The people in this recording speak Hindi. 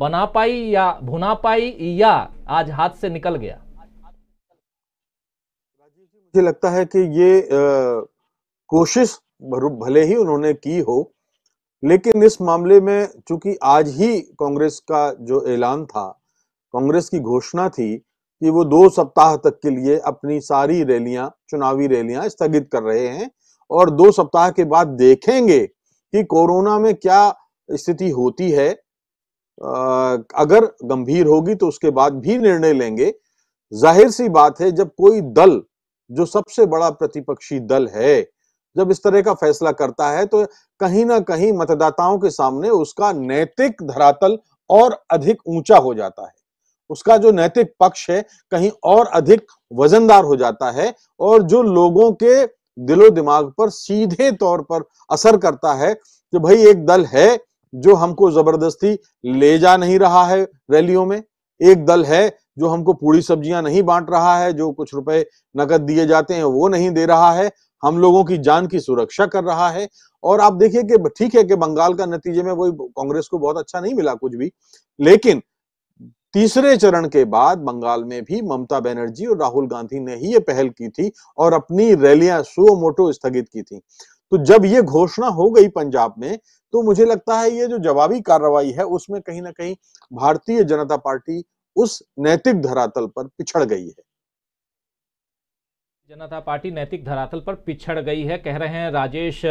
बना पाई या भुना पाई या आज हाथ से निकल गया मुझे लगता है कि ये आ, कोशिश भले ही उन्होंने की हो लेकिन इस मामले में चूंकि आज ही कांग्रेस का जो ऐलान था कांग्रेस की घोषणा थी कि वो दो सप्ताह तक के लिए अपनी सारी रैलियां चुनावी रैलियां स्थगित कर रहे हैं और दो सप्ताह के बाद देखेंगे कि कोरोना में क्या स्थिति होती है अगर गंभीर होगी तो उसके बाद भी निर्णय लेंगे जाहिर सी बात है जब कोई दल जो सबसे बड़ा प्रतिपक्षी दल है जब इस तरह का फैसला करता है तो कहीं ना कहीं मतदाताओं के सामने उसका नैतिक धरातल और अधिक ऊंचा हो जाता है उसका जो नैतिक पक्ष है कहीं और अधिक वजनदार हो जाता है और जो लोगों के दिलो दिमाग पर सीधे तौर पर असर करता है कि भाई एक दल है जो हमको जबरदस्ती ले जा नहीं रहा है रैलियों में एक दल है जो हमको पूरी सब्जियां नहीं बांट रहा है जो कुछ रुपए नकद दिए जाते हैं वो नहीं दे रहा है हम लोगों की जान की सुरक्षा कर रहा है और आप देखिए कि ठीक है कि बंगाल का नतीजे में वही कांग्रेस को बहुत अच्छा नहीं मिला कुछ भी लेकिन तीसरे चरण के बाद बंगाल में भी ममता बनर्जी और राहुल गांधी ने ही ये पहल की थी और अपनी रैलियां सुओ मोटो स्थगित की थी तो जब ये घोषणा हो गई पंजाब में तो मुझे लगता है ये जो जवाबी कार्रवाई है उसमें कहीं ना कहीं भारतीय जनता पार्टी उस नैतिक धरातल पर पिछड़ गई है जनता पार्टी नैतिक धरातल पर पिछड़ गई है कह रहे हैं राजेश